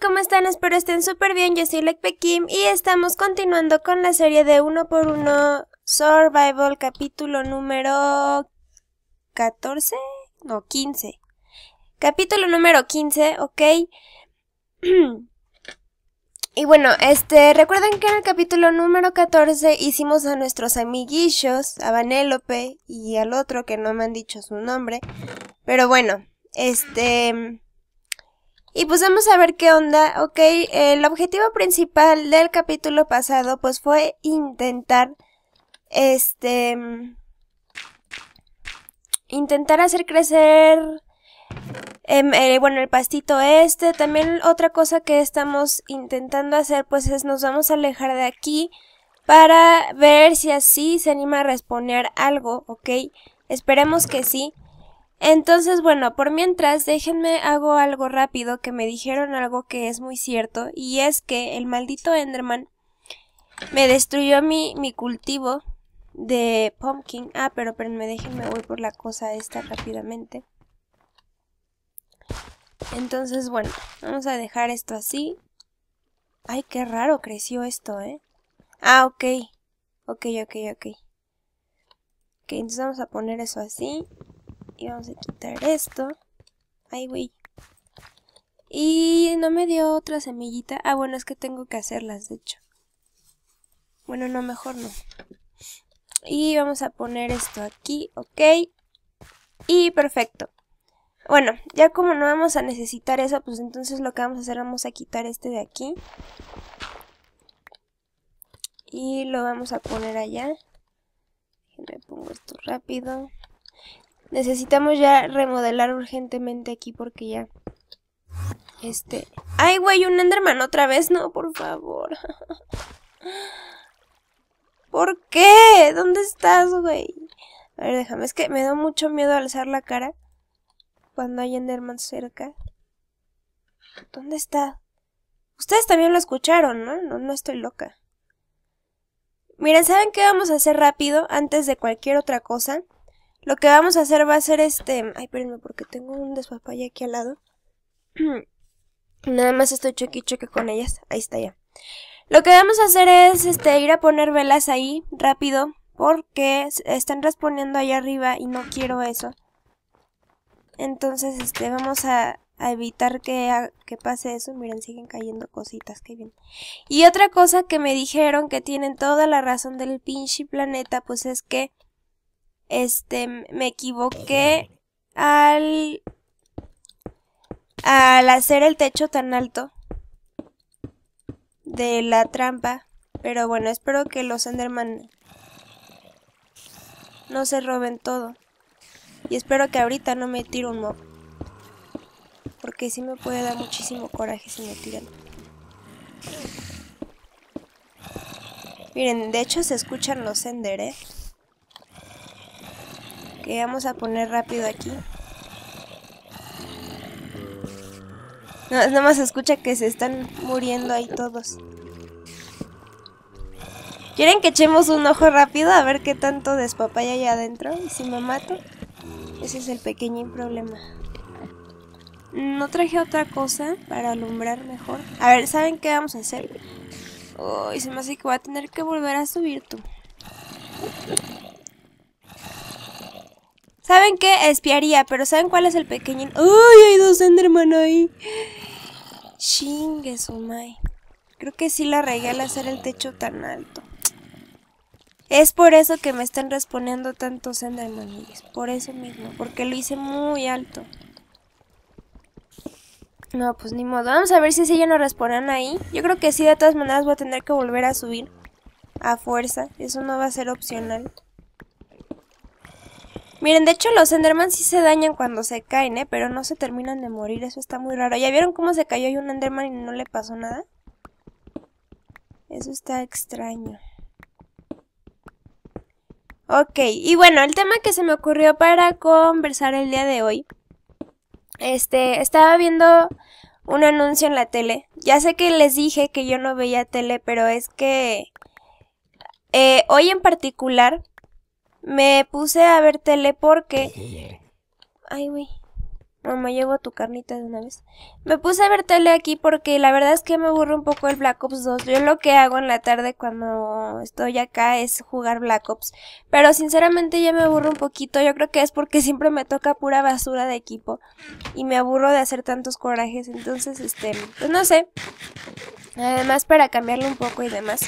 ¿cómo están? Espero estén súper bien. Yo soy Lekpe Kim y estamos continuando con la serie de uno por uno Survival capítulo número 14, no, 15. Capítulo número 15, ok. y bueno, este, recuerden que en el capítulo número 14 hicimos a nuestros amiguillos, a Vanélope y al otro que no me han dicho su nombre. Pero bueno, este... Y pues vamos a ver qué onda, ok. El objetivo principal del capítulo pasado pues fue intentar, este, mm, intentar hacer crecer, em, eh, bueno, el pastito este. También otra cosa que estamos intentando hacer pues es nos vamos a alejar de aquí para ver si así se anima a responder algo, ok. Esperemos que sí. Entonces, bueno, por mientras, déjenme hago algo rápido que me dijeron algo que es muy cierto, y es que el maldito Enderman me destruyó mi, cultivo de pumpkin. Ah, pero me déjenme voy por la cosa esta rápidamente. Entonces, bueno, vamos a dejar esto así. Ay, qué raro creció esto, ¿eh? Ah, ok. Ok, ok, ok. Ok, entonces vamos a poner eso así y vamos a quitar esto. Ahí güey. Y no me dio otra semillita. Ah, bueno, es que tengo que hacerlas, de hecho. Bueno, no, mejor no. Y vamos a poner esto aquí, ok. Y perfecto. Bueno, ya como no vamos a necesitar eso, pues entonces lo que vamos a hacer, vamos a quitar este de aquí. Y lo vamos a poner allá. Me pongo esto rápido. Necesitamos ya remodelar urgentemente aquí porque ya. Este. ¡Ay, güey! Un Enderman otra vez. No, por favor. ¿Por qué? ¿Dónde estás, güey? A ver, déjame. Es que me da mucho miedo alzar la cara cuando hay Enderman cerca. ¿Dónde está? Ustedes también lo escucharon, ¿no? No, no estoy loca. Miren, ¿saben qué vamos a hacer rápido antes de cualquier otra cosa? Lo que vamos a hacer va a ser este... Ay, espérenme porque tengo un despapalle aquí al lado. Nada más estoy choque choque con ellas. Ahí está ya. Lo que vamos a hacer es este, ir a poner velas ahí rápido porque están respondiendo ahí arriba y no quiero eso. Entonces este, vamos a, a evitar que, que pase eso. Miren, siguen cayendo cositas, que bien. Y otra cosa que me dijeron que tienen toda la razón del pinche planeta, pues es que este, me equivoqué al... Al hacer el techo tan alto de la trampa. Pero bueno, espero que los Enderman no se roben todo. Y espero que ahorita no me tire un mob. Porque si me puede dar muchísimo coraje si me tiran. Miren, de hecho se escuchan los Ender, ¿eh? que vamos a poner rápido aquí. nada más escucha que se están muriendo ahí todos. ¿Quieren que echemos un ojo rápido a ver qué tanto despapaya hay adentro? ¿Y si me mato? Ese es el pequeño problema. No traje otra cosa para alumbrar mejor. A ver, ¿saben qué vamos a hacer? Uy, se me hace que voy a tener que volver a subir tú. ¿Saben qué? Espiaría, pero ¿saben cuál es el pequeño... ¡Uy! Hay dos Enderman ahí. Chingue su Creo que sí la regala hacer el techo tan alto. Es por eso que me están respondiendo tantos Endermanillos. Por eso mismo. Porque lo hice muy alto. No, pues ni modo. Vamos a ver si ellos ya nos responden ahí. Yo creo que sí, de todas maneras voy a tener que volver a subir. A fuerza. Eso no va a ser opcional. Miren, de hecho los Enderman sí se dañan cuando se caen, ¿eh? Pero no se terminan de morir, eso está muy raro. ¿Ya vieron cómo se cayó ahí un Enderman y no le pasó nada? Eso está extraño. Ok, y bueno, el tema que se me ocurrió para conversar el día de hoy. Este, estaba viendo un anuncio en la tele. Ya sé que les dije que yo no veía tele, pero es que... Eh, hoy en particular me puse a ver tele porque... Ay, güey. Mamá, llevo tu carnita de una vez. Me puse a ver tele aquí porque la verdad es que me aburre un poco el Black Ops 2. Yo lo que hago en la tarde cuando estoy acá es jugar Black Ops. Pero sinceramente ya me aburro un poquito. Yo creo que es porque siempre me toca pura basura de equipo. Y me aburro de hacer tantos corajes. Entonces, este, pues no sé. Además para cambiarle un poco y demás.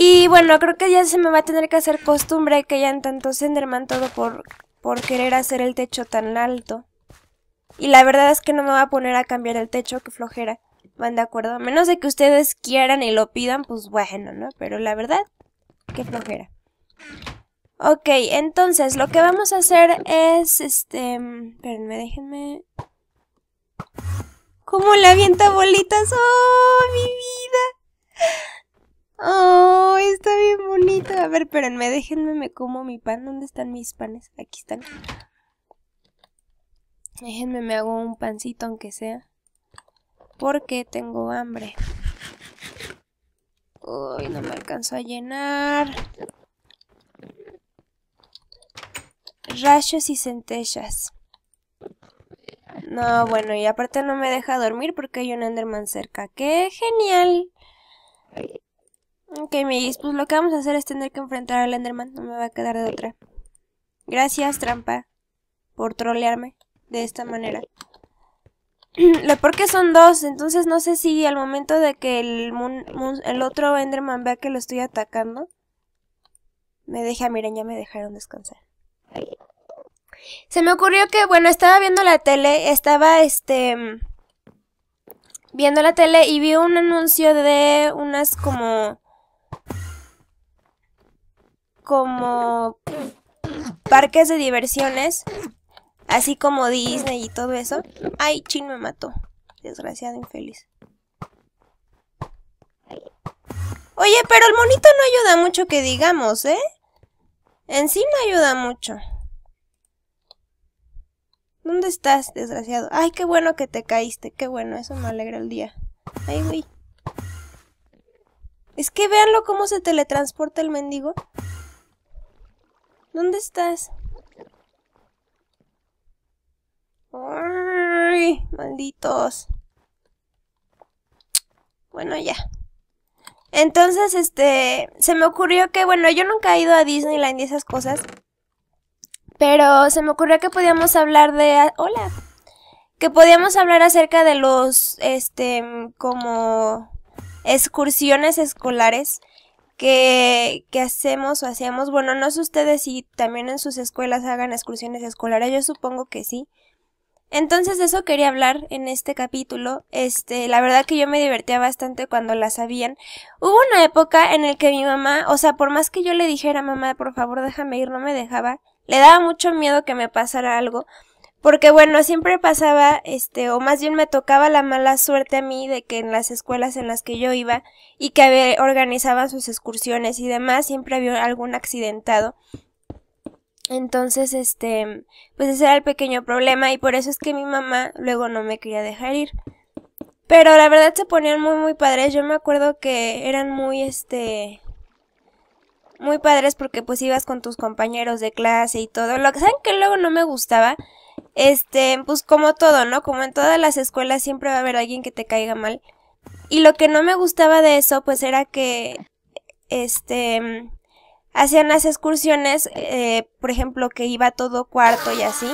Y bueno, creo que ya se me va a tener que hacer costumbre que ya en tanto Senderman todo por, por querer hacer el techo tan alto. Y la verdad es que no me va a poner a cambiar el techo, que flojera. ¿Van de acuerdo? A menos de que ustedes quieran y lo pidan, pues bueno, ¿no? Pero la verdad, qué flojera. Ok, entonces lo que vamos a hacer es, este... Espérenme, déjenme... ¿Cómo la avienta bolitas? ¡Oh, mi vida! Oh, está bien bonito. A ver, espérenme, déjenme, me como mi pan. ¿Dónde están mis panes? Aquí están. Déjenme, me hago un pancito aunque sea. Porque tengo hambre. Uy, no me alcanzo a llenar. Rayos y centellas. No, bueno, y aparte no me deja dormir porque hay un Enderman cerca. ¡Qué genial! Ok, mis, pues lo que vamos a hacer es tener que enfrentar al Enderman, no me va a quedar de otra. Gracias, trampa, por trolearme de esta manera. lo porque son dos, entonces no sé si al momento de que el, el otro Enderman vea que lo estoy atacando, me deja, ah, miren, ya me dejaron descansar. Se me ocurrió que, bueno, estaba viendo la tele, estaba, este, viendo la tele y vi un anuncio de unas como como parques de diversiones, así como Disney y todo eso. Ay, Chin me mató. Desgraciado, infeliz. Oye, pero el monito no ayuda mucho que digamos, ¿eh? En sí no ayuda mucho. ¿Dónde estás, desgraciado? Ay, qué bueno que te caíste. Qué bueno, eso me alegra el día. Ay, güey. Es que véanlo cómo se teletransporta el mendigo. ¿Dónde estás? ¡Ay! Malditos. Bueno, ya. Entonces, este, se me ocurrió que, bueno, yo nunca he ido a Disneyland y esas cosas. Pero se me ocurrió que podíamos hablar de... Hola. Que podíamos hablar acerca de los, este, como excursiones escolares que, que hacemos o hacíamos. Bueno, no sé ustedes si también en sus escuelas hagan excursiones escolares, yo supongo que sí. Entonces de eso quería hablar en este capítulo. Este, la verdad que yo me divertía bastante cuando la sabían. Hubo una época en el que mi mamá, o sea, por más que yo le dijera mamá, por favor, déjame ir, no me dejaba. Le daba mucho miedo que me pasara algo. Porque bueno, siempre pasaba, este, o más bien me tocaba la mala suerte a mí de que en las escuelas en las que yo iba y que organizaban sus excursiones y demás, siempre había algún accidentado. Entonces, este, pues ese era el pequeño problema y por eso es que mi mamá luego no me quería dejar ir. Pero la verdad se ponían muy, muy padres. Yo me acuerdo que eran muy, este, muy padres porque pues ibas con tus compañeros de clase y todo. Lo que saben que luego no me gustaba este, pues como todo, ¿no? Como en todas las escuelas siempre va a haber alguien que te caiga mal. Y lo que no me gustaba de eso, pues era que, este, hacían las excursiones, eh, por ejemplo, que iba todo cuarto y así.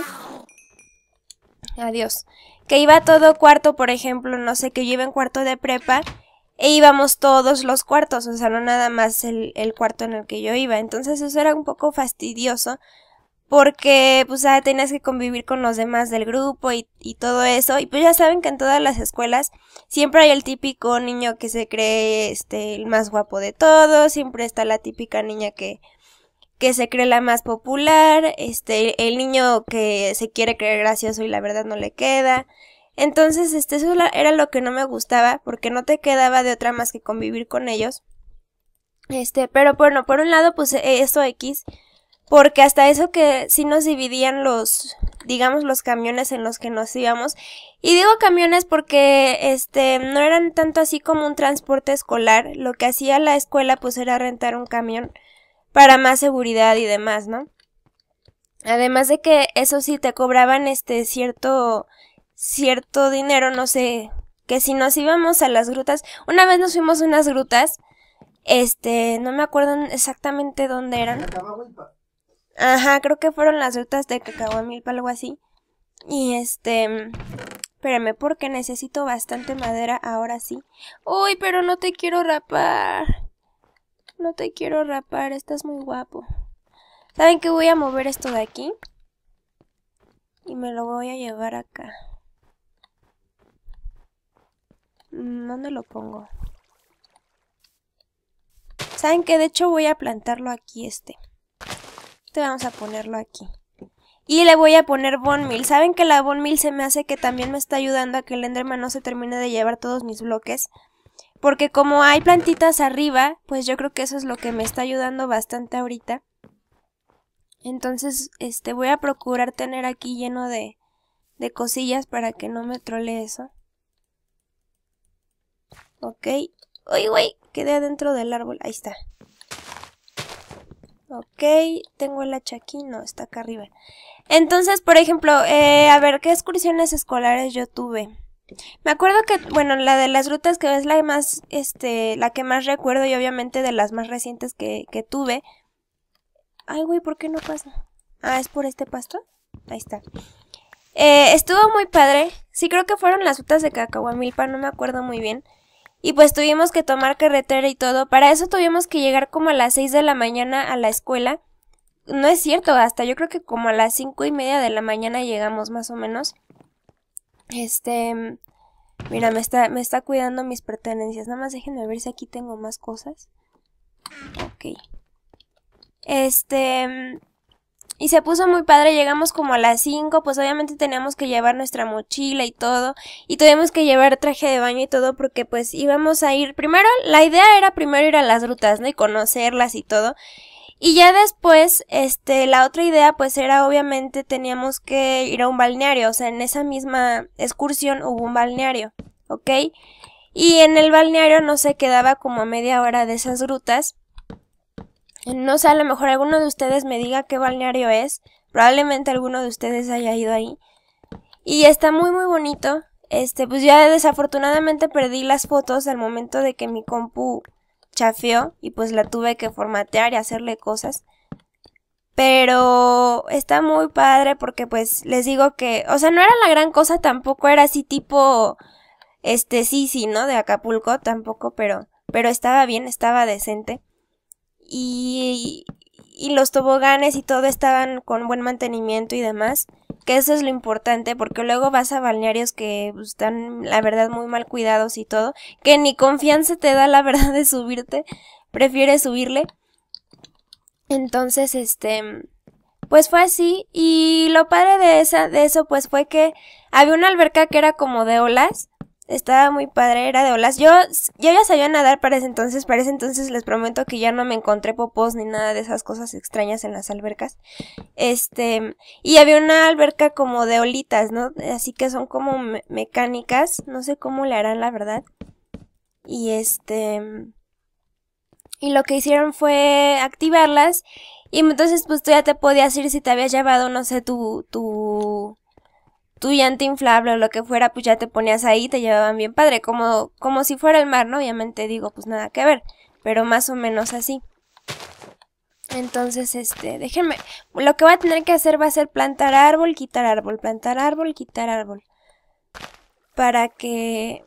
Adiós. Que iba todo cuarto, por ejemplo, no sé, que yo iba en cuarto de prepa e íbamos todos los cuartos, o sea, no nada más el cuarto en el que yo iba. Entonces eso era un poco fastidioso porque pues tenías que convivir con los demás del grupo y, y, todo eso. Y pues ya saben que en todas las escuelas siempre hay el típico niño que se cree este el más guapo de todos, siempre está la típica niña que que se cree la más popular, este el niño que se quiere creer gracioso y la verdad no le queda. Entonces, este eso era lo que no me gustaba porque no te quedaba de otra más que convivir con ellos. Este, pero bueno, por un lado pues e, eso X porque hasta eso que sí nos dividían los, digamos, los camiones en los que nos íbamos. Y digo camiones porque, este, no eran tanto así como un transporte escolar. Lo que hacía la escuela, pues, era rentar un camión para más seguridad y demás, ¿no? Además de que eso sí te cobraban, este, cierto, cierto dinero, no sé, que si nos íbamos a las grutas, una vez nos fuimos a unas grutas, este, no me acuerdo exactamente dónde eran. Ajá, creo que fueron las rutas de a milpa, algo así. Y este... Espérame, porque necesito bastante madera ahora sí. Uy, pero no te quiero rapar. No te quiero rapar, estás muy guapo. ¿Saben que Voy a mover esto de aquí. Y me lo voy a llevar acá. Mm, ¿Dónde lo pongo? ¿Saben que De hecho voy a plantarlo aquí este vamos a ponerlo aquí. Y le voy a poner Bonmil. Saben que la Bonmil se me hace que también me está ayudando a que el Enderman no se termine de llevar todos mis bloques. Porque como hay plantitas arriba, pues yo creo que eso es lo que me está ayudando bastante ahorita. Entonces, este, voy a procurar tener aquí lleno de, de cosillas para que no me trole eso. Ok. Uy, güey, quedé adentro del árbol. Ahí está. Ok, tengo el hacha aquí, no, está acá arriba. Entonces, por ejemplo, eh, a ver, ¿qué excursiones escolares yo tuve? Me acuerdo que, bueno, la de las rutas que es la más, este, la que más recuerdo y obviamente de las más recientes que, tuve. Ay, güey, ¿por qué no pasa? Ah, ¿es por este pasto? Ahí está. Eh, estuvo muy padre. Sí, creo que fueron las rutas de Cacahuamilpa, no me acuerdo muy bien y pues tuvimos que tomar carretera y todo. Para eso tuvimos que llegar como a las 6 de la mañana a la escuela. No es cierto, hasta yo creo que como a las 5 y media de la mañana llegamos más o menos. Este, mira, me está, me está cuidando mis pertenencias. Nada más déjenme ver si aquí tengo más cosas. Ok. Este, y se puso muy padre, llegamos como a las 5, pues obviamente teníamos que llevar nuestra mochila y todo, y tuvimos que llevar traje de baño y todo porque pues íbamos a ir, primero, la idea era primero ir a las rutas, ¿no? Y conocerlas y todo. Y ya después, este, la otra idea pues era obviamente teníamos que ir a un balneario, o sea, en esa misma excursión hubo un balneario, ¿ok? Y en el balneario no se quedaba como a media hora de esas rutas. No sé, a lo mejor alguno de ustedes me diga qué balneario es. Probablemente alguno de ustedes haya ido ahí. Y está muy muy bonito. Este, pues ya desafortunadamente perdí las fotos al momento de que mi compu chafió. y pues la tuve que formatear y hacerle cosas. Pero está muy padre porque pues les digo que, o sea, no era la gran cosa tampoco, era así tipo, este, sí, sí, ¿no? De Acapulco tampoco, pero, pero estaba bien, estaba decente y, los toboganes y todo estaban con buen mantenimiento y demás. Que eso es lo importante, porque luego vas a balnearios que pues, están, la verdad, muy mal cuidados y todo, que ni confianza te da la verdad de subirte, prefieres subirle. Entonces, este, pues fue así, y lo padre de, esa, de eso, pues fue que había una alberca que era como de olas, estaba muy padre, era de olas. Yo, yo ya sabía nadar para ese entonces, para ese entonces les prometo que ya no me encontré popos ni nada de esas cosas extrañas en las albercas. Este, y había una alberca como de olitas, ¿no? Así que son como mecánicas, no sé cómo le harán la verdad. Y este, y lo que hicieron fue activarlas y entonces pues tú ya te podías ir si te habías llevado, no sé, tu, tu tu llanta inflable o lo que fuera, pues ya te ponías ahí, te llevaban bien padre, como, como si fuera el mar, ¿no? Obviamente digo, pues nada que ver, pero más o menos así. Entonces, este, déjenme, lo que voy a tener que hacer va a ser plantar árbol, quitar árbol, plantar árbol, quitar árbol. Para que,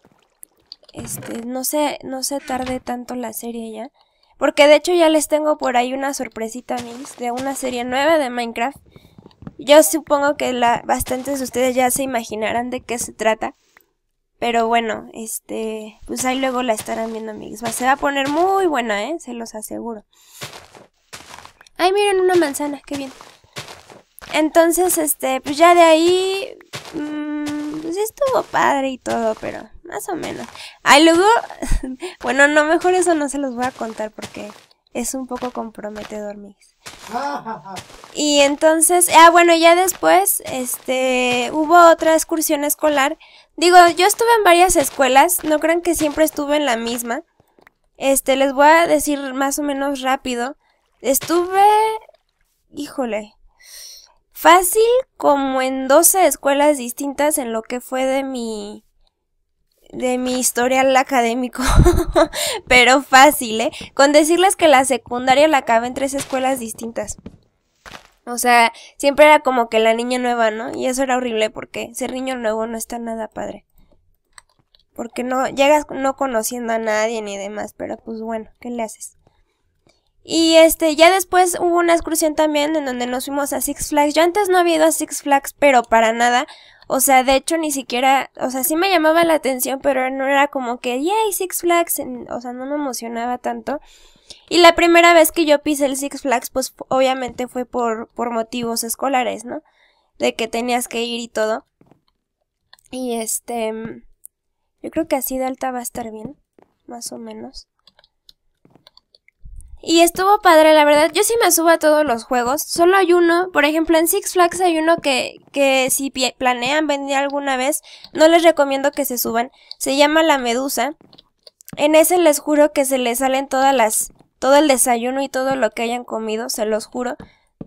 este, no se, no se tarde tanto la serie ya. Porque de hecho ya les tengo por ahí una sorpresita, mis, de una serie nueva de Minecraft yo supongo que la, bastantes de ustedes ya se imaginarán de qué se trata. Pero bueno, este, pues ahí luego la estarán viendo, amigos. Se va a poner muy buena, ¿eh? Se los aseguro. Ay, miren una manzana, qué bien. Entonces, este, pues ya de ahí, mmm, pues estuvo padre y todo, pero más o menos. Ahí luego, bueno, no, mejor eso no se los voy a contar porque es un poco comprometedor, Mix. Y entonces, ah, bueno, ya después, este, hubo otra excursión escolar. Digo, yo estuve en varias escuelas, no crean que siempre estuve en la misma. Este, les voy a decir más o menos rápido. Estuve, híjole, fácil como en 12 escuelas distintas en lo que fue de mi de mi historial académico, pero fácil, ¿eh? Con decirles que la secundaria la acabé en tres escuelas distintas. O sea, siempre era como que la niña nueva, ¿no? Y eso era horrible porque ser niño nuevo no está nada padre. Porque no llegas no conociendo a nadie ni demás, pero pues bueno, ¿qué le haces? Y este, ya después hubo una excursión también en donde nos fuimos a Six Flags. Yo antes no había ido a Six Flags, pero para nada. O sea, de hecho ni siquiera, o sea, sí me llamaba la atención, pero no era como que, yay, Six Flags, o sea, no me emocionaba tanto. Y la primera vez que yo pisé el Six Flags, pues obviamente fue por, por motivos escolares, ¿no? De que tenías que ir y todo. Y este, mm, yo creo que así de alta va a estar bien, más o menos. Y estuvo padre, la verdad. Yo sí me subo a todos los juegos. Solo hay uno. Por ejemplo, en Six Flags hay uno que, que si planean venir alguna vez, no les recomiendo que se suban. Se llama La Medusa. En ese les juro que se les salen todas las, todo el desayuno y todo lo que hayan comido, se los juro.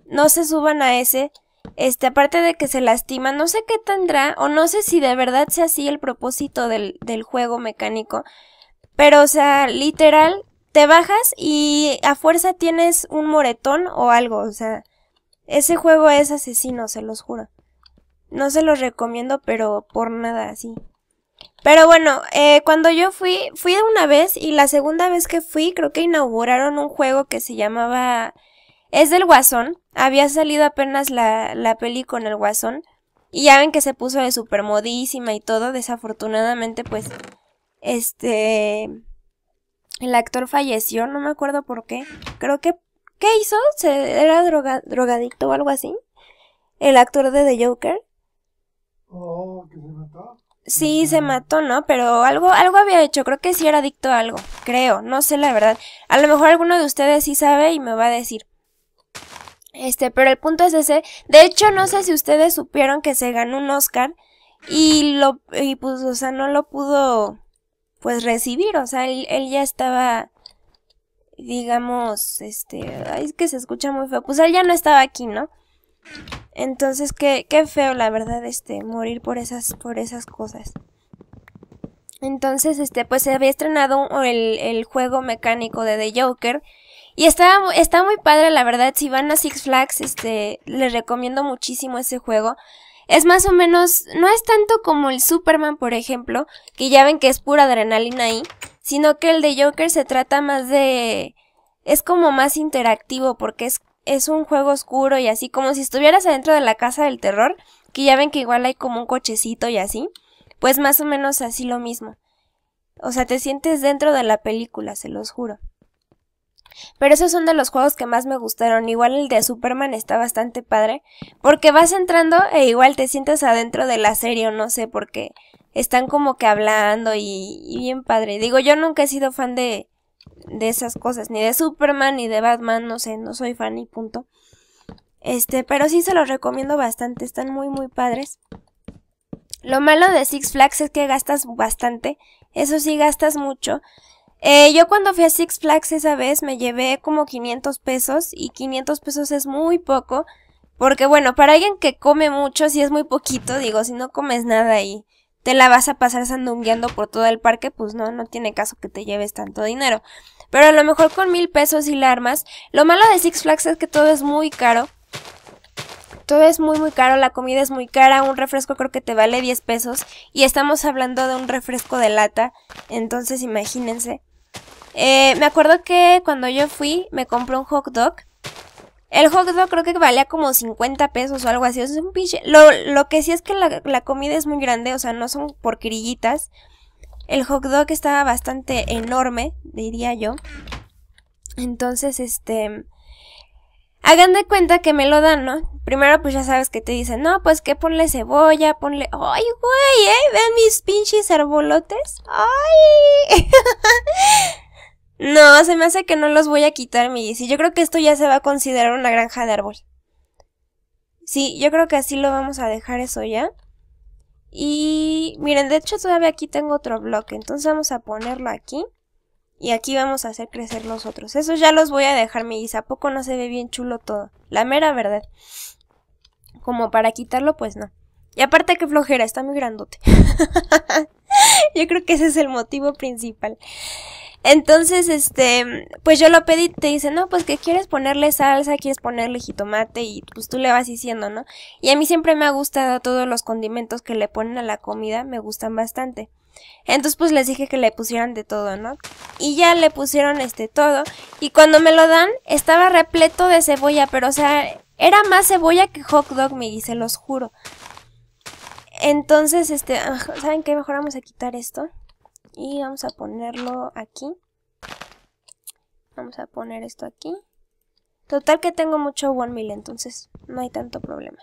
No se suban a ese. Este, aparte de que se lastima no sé qué tendrá, o no sé si de verdad sea así el propósito del, del juego mecánico. Pero, o sea, literal, te bajas y a fuerza tienes un moretón o algo, o sea, ese juego es asesino, se los juro. No se los recomiendo, pero por nada así. Pero bueno, eh, cuando yo fui, fui una vez y la segunda vez que fui creo que inauguraron un juego que se llamaba... Es del Guasón, había salido apenas la, la peli con el Guasón y ya ven que se puso de supermodísima modísima y todo, desafortunadamente pues... Este el actor falleció, no me acuerdo por qué. Creo que... ¿Qué hizo? ¿Se, ¿Era droga, drogadicto o algo así? El actor de The Joker. Oh, que se mató. Sí, se mató, ¿no? Pero algo, algo había hecho, creo que sí era adicto a algo, creo, no sé la verdad. A lo mejor alguno de ustedes sí sabe y me va a decir. Este, pero el punto es ese. De hecho, no sé si ustedes supieron que se ganó un Oscar y lo, y pues, o sea, no lo pudo pues recibir, o sea, él, él ya estaba, digamos, este, ay, es que se escucha muy feo, pues él ya no estaba aquí, ¿no? Entonces, qué, qué feo, la verdad, este, morir por esas, por esas cosas. Entonces, este, pues se había estrenado el, el juego mecánico de The Joker. Y está, está muy padre, la verdad. Si van a Six Flags, este, les recomiendo muchísimo ese juego es más o menos, no es tanto como el Superman, por ejemplo, que ya ven que es pura adrenalina ahí, sino que el de Joker se trata más de... es como más interactivo porque es, es un juego oscuro y así, como si estuvieras adentro de la casa del terror, que ya ven que igual hay como un cochecito y así, pues más o menos así lo mismo. O sea, te sientes dentro de la película, se los juro. Pero esos son de los juegos que más me gustaron. Igual el de Superman está bastante padre. Porque vas entrando e igual te sientes adentro de la serie no sé, porque están como que hablando y, bien padre. Digo, yo nunca he sido fan de, de esas cosas, ni de Superman, ni de Batman, no sé, no soy fan y punto. Este, pero sí se los recomiendo bastante, están muy, muy padres. Lo malo de Six Flags es que gastas bastante, eso sí gastas mucho, eh, yo cuando fui a Six Flags esa vez me llevé como 500 pesos y 500 pesos es muy poco porque bueno, para alguien que come mucho, si es muy poquito, digo, si no comes nada y te la vas a pasar sandungueando por todo el parque, pues no, no tiene caso que te lleves tanto dinero. Pero a lo mejor con mil pesos y la armas. Lo malo de Six Flags es que todo es muy caro. Todo es muy muy caro, la comida es muy cara, un refresco creo que te vale 10 pesos y estamos hablando de un refresco de lata, entonces imagínense. Eh, me acuerdo que cuando yo fui me compré un hot dog. El hot dog creo que valía como 50 pesos o algo así. un Lo, que sí es que la, comida es muy grande, o sea, no son porquerillitas. El hot dog estaba bastante enorme, diría yo. Entonces, este... Hagan de cuenta que me lo dan, ¿no? Primero, pues ya sabes que te dicen, no, pues que ponle cebolla, ponle. ¡Ay, güey! ¿eh? mis pinches arbolotes? ¡Ay! No, se me hace que no los voy a quitar, mi Y. Yo creo que esto ya se va a considerar una granja de árbol. Sí, yo creo que así lo vamos a dejar eso ya. Y miren, de hecho todavía aquí tengo otro bloque, entonces vamos a ponerlo aquí. Y aquí vamos a hacer crecer los otros. Eso ya los voy a dejar, mi ¿A poco no se ve bien chulo todo? La mera verdad. Como para quitarlo, pues no. Y aparte que flojera, está muy grandote. Yo creo que ese es el motivo principal. Entonces, este, pues yo lo pedí, te dice, no, pues que quieres ponerle salsa, quieres ponerle jitomate y pues tú le vas diciendo, ¿no? Y a mí siempre me ha gustado todos los condimentos que le ponen a la comida, me gustan bastante. Entonces pues les dije que le pusieran de todo, ¿no? Y ya le pusieron este todo y cuando me lo dan estaba repleto de cebolla, pero o sea, era más cebolla que hot dog, Me dice, los juro. Entonces, este, ah, ¿saben qué? Mejor vamos a quitar esto y vamos a ponerlo aquí. Vamos a poner esto aquí. Total que tengo mucho One Mil, entonces no hay tanto problema.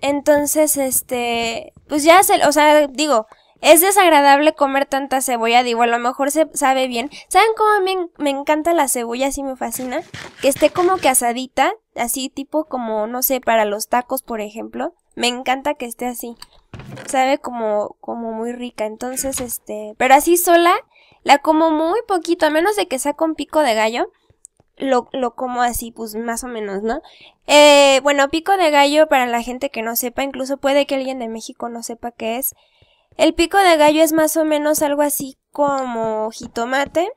Entonces, este, pues ya, se, o sea, digo, es desagradable comer tanta cebolla, digo, a lo mejor se sabe bien. ¿Saben cómo a mí me encanta la cebolla, así me fascina? Que esté como que asadita, así tipo como, no sé, para los tacos, por ejemplo. Me encanta que esté así sabe como, como muy rica. Entonces, este, pero así sola, la como muy poquito, a menos de que sea con pico de gallo. Lo, lo como así, pues más o menos, ¿no? Eh, bueno, pico de gallo, para la gente que no sepa, incluso puede que alguien de México no sepa qué es. El pico de gallo es más o menos algo así como jitomate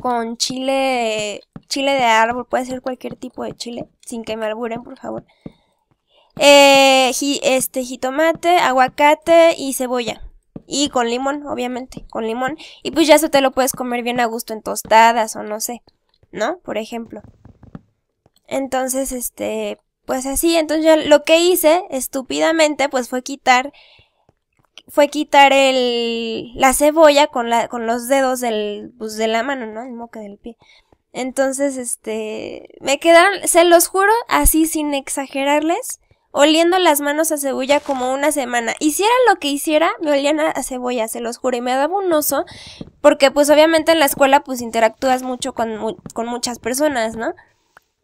con chile, chile de árbol, puede ser cualquier tipo de chile, sin que me alburen, por favor eh, este, jitomate, aguacate y cebolla. Y con limón, obviamente, con limón. Y pues ya eso te lo puedes comer bien a gusto en tostadas o no sé, ¿no? Por ejemplo. Entonces, este, pues así, entonces lo que hice estúpidamente pues fue quitar fue quitar el, la cebolla con, la, con los dedos del, pues de la mano, ¿no? El moque del pie. Entonces, este, me quedaron, se los juro, así sin exagerarles, oliendo las manos a cebolla como una semana. Hiciera lo que hiciera, me olían a, cebolla, se los juro, y me daba un oso, porque pues obviamente en la escuela pues interactúas mucho con, con muchas personas, ¿no?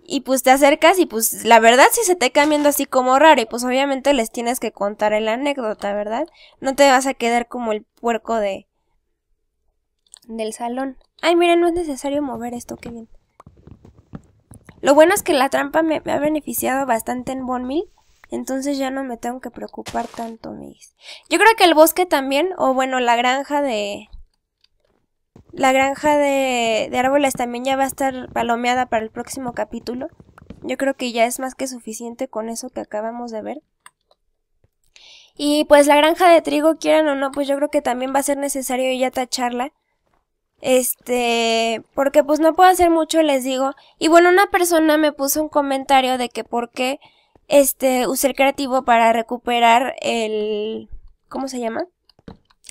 Y pues te acercas y pues la verdad si se te cambiando así como raro y pues obviamente les tienes que contar la anécdota, ¿verdad? No te vas a quedar como el puerco de del salón. Ay, miren, no es necesario mover esto, qué bien. Lo bueno es que la trampa me, ha beneficiado bastante en Bonmil entonces ya no me tengo que preocupar tanto, me Yo creo que el bosque también, o bueno, la granja de... La granja de, de árboles también ya va a estar palomeada para el próximo capítulo. Yo creo que ya es más que suficiente con eso que acabamos de ver. Y pues la granja de trigo, quieran o no, pues yo creo que también va a ser necesario ya tacharla. Este, porque pues no puedo hacer mucho, les digo. Y bueno, una persona me puso un comentario de que por qué este, usé el creativo para recuperar el, ¿cómo se llama?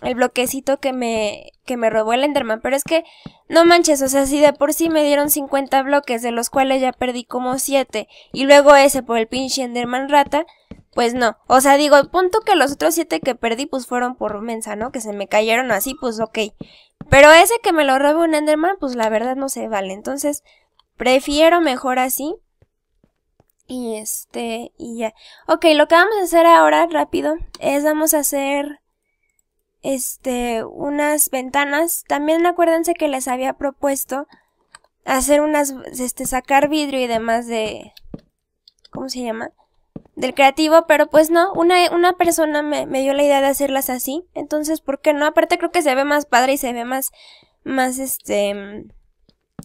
El bloquecito que me, que me robó el Enderman, pero es que, no manches, o sea, si de por sí me dieron 50 bloques, de los cuales ya perdí como 7, y luego ese por el pinche Enderman rata, pues no. O sea, digo, punto que los otros siete que perdí, pues fueron por mensa, ¿no? Que se me cayeron así, pues ok. Pero ese que me lo robó un Enderman, pues la verdad no se vale. Entonces, prefiero mejor así. Y este, y ya. Ok, lo que vamos a hacer ahora, rápido, es vamos a hacer este, unas ventanas. También acuérdense que les había propuesto hacer unas, este, sacar vidrio y demás de, ¿cómo se llama? Del creativo, pero pues no, una, una persona me, me dio la idea de hacerlas así. Entonces, ¿por qué no? Aparte creo que se ve más padre y se ve más, más este,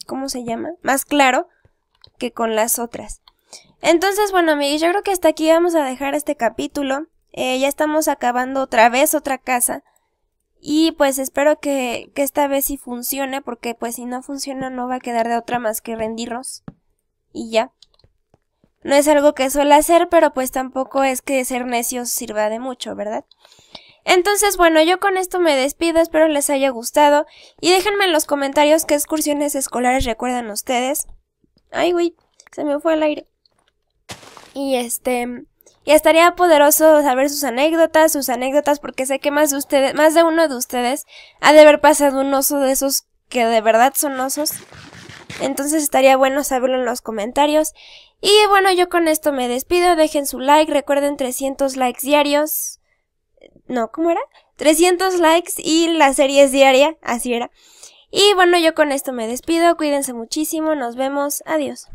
¿cómo se llama? Más claro que con las otras. Entonces, bueno, amigos, yo creo que hasta aquí vamos a dejar este capítulo. Eh, ya estamos acabando otra vez otra casa. Y pues espero que, que esta vez sí funcione, porque pues si no funciona no va a quedar de otra más que rendirnos. Y ya. No es algo que suele hacer, pero pues tampoco es que ser necios sirva de mucho, ¿verdad? Entonces, bueno, yo con esto me despido, espero les haya gustado. Y déjenme en los comentarios qué excursiones escolares recuerdan ustedes. Ay, güey, se me fue el aire. Y este. Y estaría poderoso saber sus anécdotas, sus anécdotas, porque sé que más de ustedes, más de uno de ustedes ha de haber pasado un oso de esos que de verdad son osos. Entonces estaría bueno saberlo en los comentarios. Y bueno, yo con esto me despido. Dejen su like, recuerden 300 likes diarios. No, ¿cómo era? 300 likes y la serie es diaria, así era. Y bueno, yo con esto me despido. Cuídense muchísimo, nos vemos, adiós.